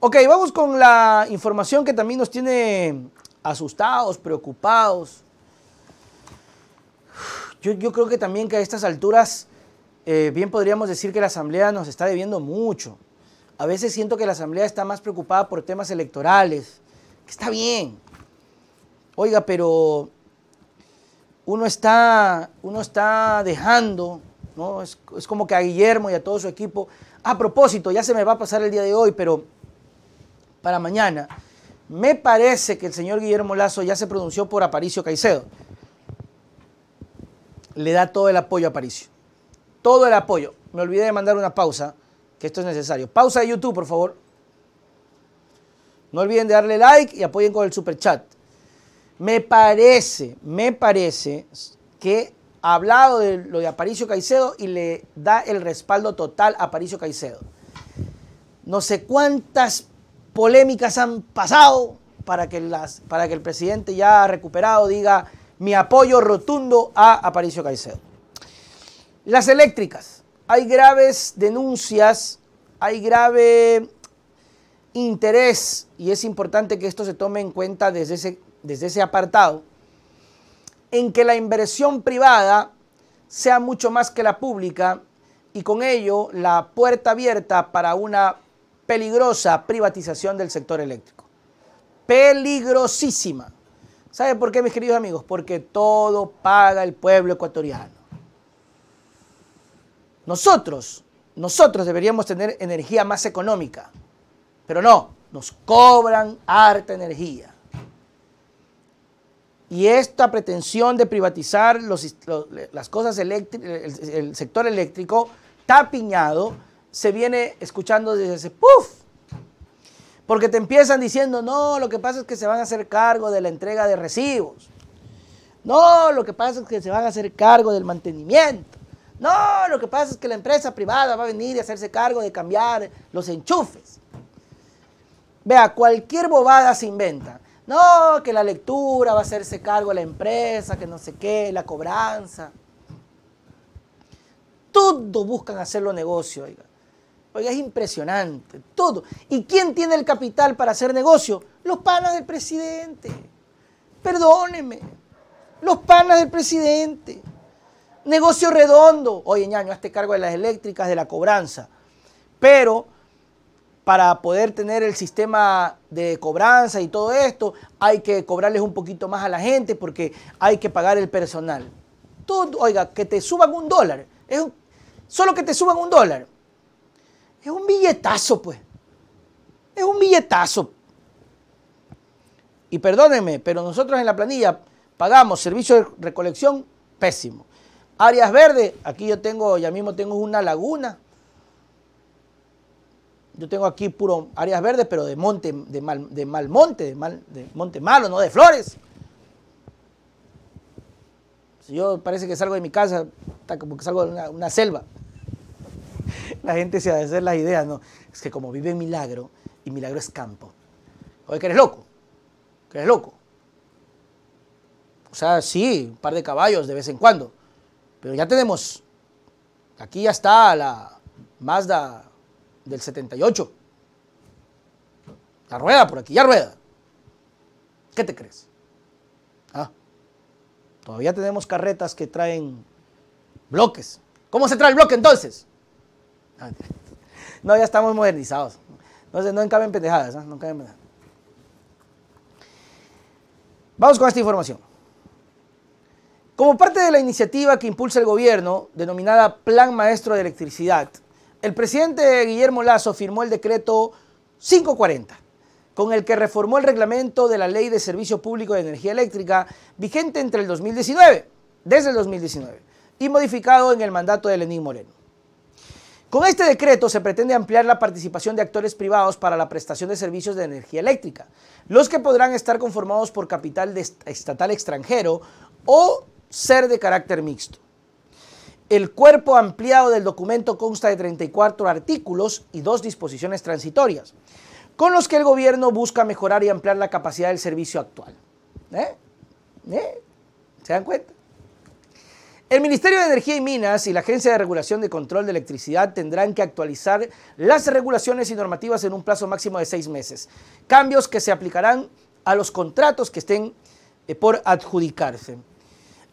Ok, vamos con la información que también nos tiene asustados, preocupados. Yo, creo que también que a estas alturas eh, bien podríamos decir que la Asamblea nos está debiendo mucho. A veces siento que la Asamblea está más preocupada por temas electorales, que está bien. Oiga, pero uno está, uno está dejando, ¿no? es como que a Guillermo y a todo su equipo, a propósito, ya se me va a pasar el día de hoy, pero para mañana. Me parece que el señor Guillermo Lazo ya se pronunció por Aparicio Caicedo. Le da todo el apoyo a Aparicio. Todo el apoyo. Me olvidé de mandar una pausa, que esto es necesario. Pausa de YouTube, por favor. No olviden de darle like y apoyen con el super chat. Me parece, me parece que ha hablado de lo de Aparicio Caicedo y le da el respaldo total a Aparicio Caicedo. No sé cuántas polémicas han pasado para que, para que el presidente ya ha recuperado diga mi apoyo rotundo a Aparicio Caicedo. Las eléctricas. Hay graves denuncias, hay grave interés, y es importante que esto se tome en cuenta desde ese, desde ese apartado, en que la inversión privada sea mucho más que la pública y con ello la puerta abierta para una peligrosa privatización del sector eléctrico. Peligrosísima. ¿Sabe por qué, mis queridos amigos? Porque todo paga el pueblo ecuatoriano. Nosotros, nosotros deberíamos tener energía más económica, pero no, nos cobran harta energía. Y esta pretensión de privatizar las cosas el, el sector eléctrico está piñado se viene escuchando desde ese puff. Porque te empiezan diciendo, no, lo que pasa es que se van a hacer cargo de la entrega de recibos. No, lo que pasa es que se van a hacer cargo del mantenimiento. No, lo que pasa es que la empresa privada va a venir y hacerse cargo de cambiar los enchufes. Vea, cualquier bobada se inventa. No, que la lectura va a hacerse cargo de la empresa, que no sé qué, la cobranza. Todo buscan hacerlo negocio, oiga. Oiga, es impresionante, todo. ¿Y quién tiene el capital para hacer negocio? Los panas del presidente. Perdóneme, los panas del presidente. Negocio redondo. Oye, ñaño, hazte cargo de las eléctricas, de la cobranza. Pero para poder tener el sistema de cobranza y todo esto, hay que cobrarles un poquito más a la gente porque hay que pagar el personal. Todo, oiga, que te suban un dólar. solo que te suban un dólar es un billetazo, pues. Es un billetazo. Y perdónenme, pero nosotros en la planilla pagamos servicio de recolección pésimo. Áreas verdes, aquí yo tengo, ya mismo tengo una laguna. Yo tengo aquí puro áreas verdes, pero de monte, de mal, de mal monte, de, mal, de monte malo, no de flores. Si yo parece que salgo de mi casa, está como que salgo de una selva. la gente se hace las ideas, ¿no? Es que como vive Milagro, y Milagro es campo. Oye, que eres loco, que eres loco. O sea, sí, un par de caballos de vez en cuando, pero ya tenemos, aquí ya está la Mazda del 78. La rueda por aquí, ya rueda. ¿Qué te crees? Ah, todavía tenemos carretas que traen bloques. ¿Cómo se trae el bloque entonces? No, ya estamos modernizados. Entonces no encaben pendejadas, ¿eh? no encaben pendejadas. Vamos con esta información. Como parte de la iniciativa que impulsa el gobierno, denominada Plan Maestro de Electricidad, el presidente Guillermo Lazo firmó el decreto 540, con el que reformó el reglamento de la Ley de Servicio Público de Energía Eléctrica, vigente entre el 2019, desde el 2019, y modificado en el mandato de Lenín Moreno. Con este decreto se pretende ampliar la participación de actores privados para la prestación de servicios de energía eléctrica, los que podrán estar conformados por capital estatal extranjero o ser de carácter mixto. El cuerpo ampliado del documento consta de 34 artículos y dos disposiciones transitorias, con los que el gobierno busca mejorar y ampliar la capacidad del servicio actual. ¿Eh? ¿Eh? ¿Se dan cuenta? El Ministerio de Energía y Minas y la Agencia de Regulación de Control de Electricidad tendrán que actualizar las regulaciones y normativas en un plazo máximo de seis meses. Cambios que se aplicarán a los contratos que estén eh, por adjudicarse.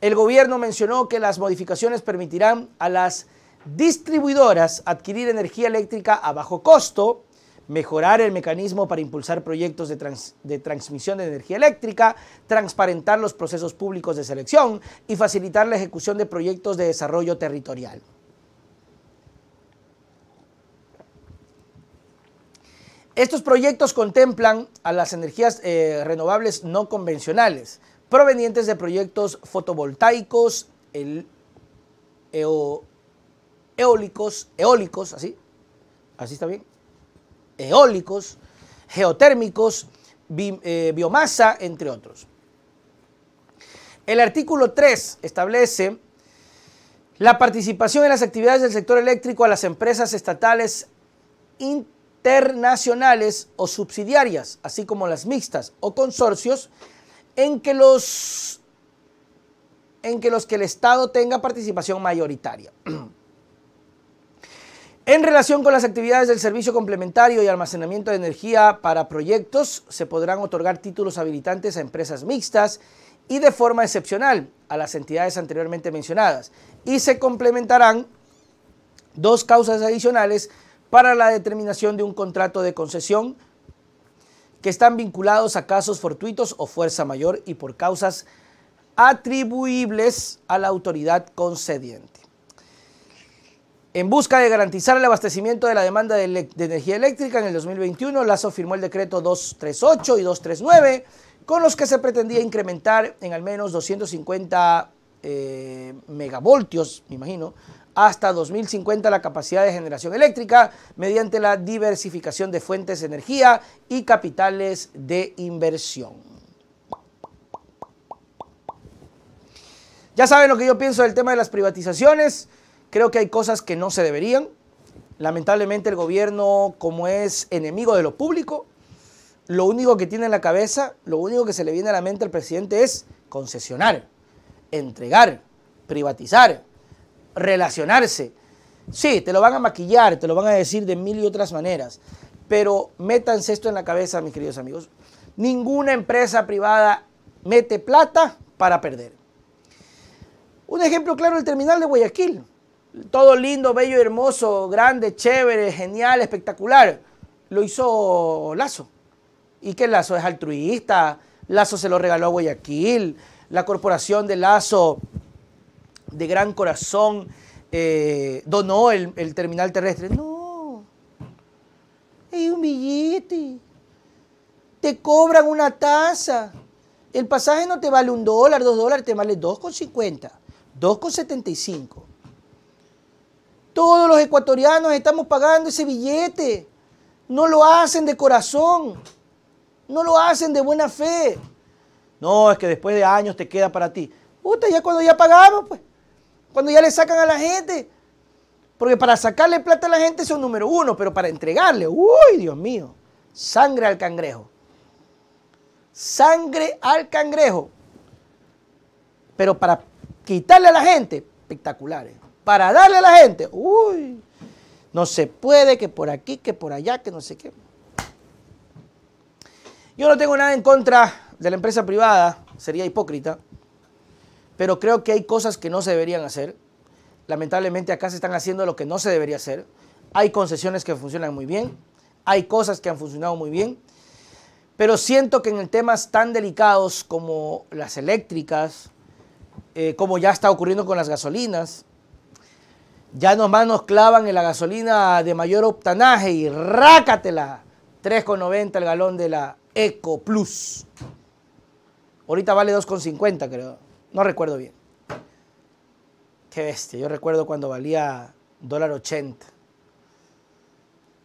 El gobierno mencionó que las modificaciones permitirán a las distribuidoras adquirir energía eléctrica a bajo costo mejorar el mecanismo para impulsar proyectos de, transmisión de energía eléctrica, transparentar los procesos públicos de selección y facilitar la ejecución de proyectos de desarrollo territorial. Estos proyectos contemplan a las energías eh, renovables no convencionales, provenientes de proyectos fotovoltaicos, eólicos, eólicos, así, así está bien, eólicos, geotérmicos, eh, biomasa, entre otros. El artículo 3 establece la participación en las actividades del sector eléctrico a las empresas estatales internacionales o subsidiarias, así como las mixtas o consorcios, en que los, en que, los que el Estado tenga participación mayoritaria. En relación con las actividades del servicio complementario y almacenamiento de energía para proyectos, se podrán otorgar títulos habilitantes a empresas mixtas y de forma excepcional a las entidades anteriormente mencionadas y se complementarán dos causas adicionales para la determinación de un contrato de concesión que están vinculados a casos fortuitos o fuerza mayor y por causas atribuibles a la autoridad concediente. En busca de garantizar el abastecimiento de la demanda de, energía eléctrica en el 2021, Lazo firmó el decreto 238 y 239, con los que se pretendía incrementar en al menos 250 eh, megavoltios, me imagino, hasta 2050 la capacidad de generación eléctrica mediante la diversificación de fuentes de energía y capitales de inversión. Ya saben lo que yo pienso del tema de las privatizaciones. Creo que hay cosas que no se deberían. Lamentablemente el gobierno, como es enemigo de lo público, lo único que tiene en la cabeza, lo único que se le viene a la mente al presidente es concesionar, entregar, privatizar, relacionarse. Sí, te lo van a maquillar, te lo van a decir de mil y otras maneras, pero métanse esto en la cabeza, mis queridos amigos. Ninguna empresa privada mete plata para perder. Un ejemplo claro, el terminal de Guayaquil todo lindo, bello, hermoso, grande, chévere, genial, espectacular, lo hizo Lazo. Y que Lazo es altruista, Lazo se lo regaló a Guayaquil, la corporación de Lazo de gran corazón eh, donó el, terminal terrestre. No, Es un billete, te cobran una tasa. El pasaje no te vale un dólar, dos dólares, te vale 2,50, 2,75. Todos los ecuatorianos estamos pagando ese billete. No lo hacen de corazón. No lo hacen de buena fe. No, es que después de años te queda para ti. Usted ya cuando ya pagamos, pues. Cuando ya le sacan a la gente. Porque para sacarle plata a la gente son número uno, pero para entregarle, uy, Dios mío. Sangre al cangrejo. Sangre al cangrejo. Pero para quitarle a la gente, espectaculares para darle a la gente. Uy, no se puede, que por aquí, que por allá, que no sé qué. Yo no tengo nada en contra de la empresa privada, sería hipócrita, pero creo que hay cosas que no se deberían hacer. Lamentablemente acá se están haciendo lo que no se debería hacer. Hay concesiones que funcionan muy bien, hay cosas que han funcionado muy bien, pero siento que en temas tan delicados como las eléctricas, eh, como ya está ocurriendo con las gasolinas, ya nomás nos clavan en la gasolina de mayor octanaje y rácatela. 3,90 el galón de la Eco Plus. Ahorita vale 2,50 creo. No recuerdo bien. Qué bestia. Yo recuerdo cuando valía dólar 80.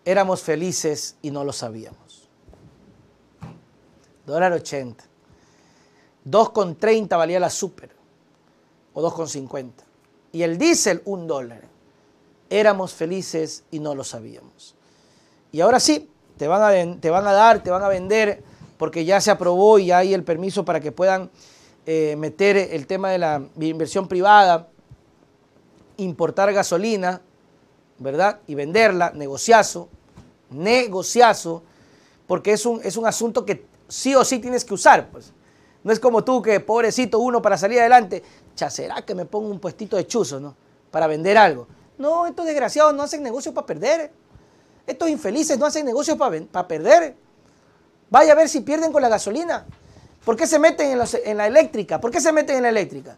Éramos felices y no lo sabíamos. Dólar 80. 2,30 valía la super. O 2,50. Y el diésel, un dólar éramos felices y no lo sabíamos. Y ahora sí, te van a, te van a dar, te van a vender, porque ya se aprobó y hay el permiso para que puedan eh, meter el tema de la inversión privada, importar gasolina, ¿verdad? Y venderla, negociazo, negociazo, porque es un, es un asunto que sí o sí tienes que usar, pues. No es como tú que, pobrecito uno, para salir adelante, ya ¿será que me pongo un puestito de chuzo, no? Para vender algo. No, estos desgraciados no hacen negocios para perder. Estos infelices no hacen negocios para, perder. Vaya a ver si pierden con la gasolina. ¿Por qué se meten en, la eléctrica? ¿Por qué se meten en la eléctrica?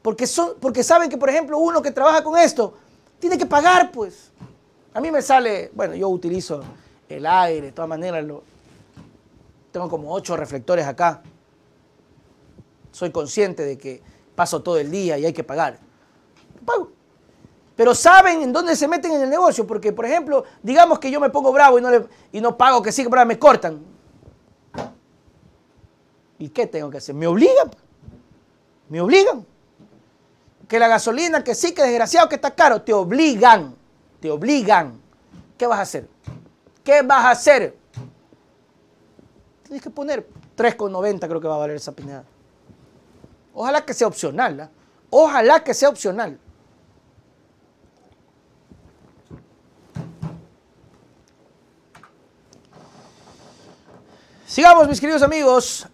Porque, son, porque saben que, por ejemplo, uno que trabaja con esto tiene que pagar, pues. A mí me sale, bueno, yo utilizo el aire, de todas maneras, lo, tengo como ocho reflectores acá. Soy consciente de que paso todo el día y hay que pagar pero saben en dónde se meten en el negocio, porque por ejemplo, digamos que yo me pongo bravo y no, y no pago que sí, me cortan. ¿Y qué tengo que hacer? Me obligan, me obligan. Que la gasolina, que sí, que desgraciado, que está caro, te obligan, te obligan. ¿Qué vas a hacer? ¿Qué vas a hacer? Tienes que poner 3,90 creo que va a valer esa pinada. Ojalá que sea opcional, ¿la? ¿ah? ojalá que sea opcional. Sigamos, mis queridos amigos,